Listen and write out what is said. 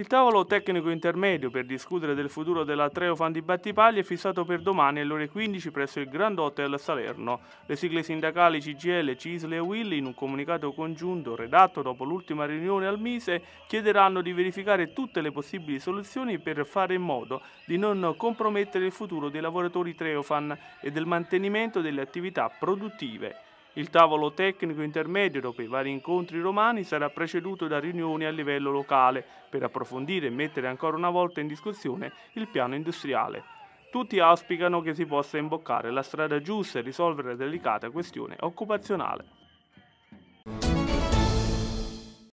Il tavolo tecnico intermedio per discutere del futuro della Treofan di Battipaglia è fissato per domani alle ore 15 presso il Grand Hotel Salerno. Le sigle sindacali CGL, Cisle e Willy, in un comunicato congiunto redatto dopo l'ultima riunione al Mise, chiederanno di verificare tutte le possibili soluzioni per fare in modo di non compromettere il futuro dei lavoratori Treofan e del mantenimento delle attività produttive. Il tavolo tecnico intermedio dopo i vari incontri romani sarà preceduto da riunioni a livello locale per approfondire e mettere ancora una volta in discussione il piano industriale. Tutti auspicano che si possa imboccare la strada giusta e risolvere la delicata questione occupazionale.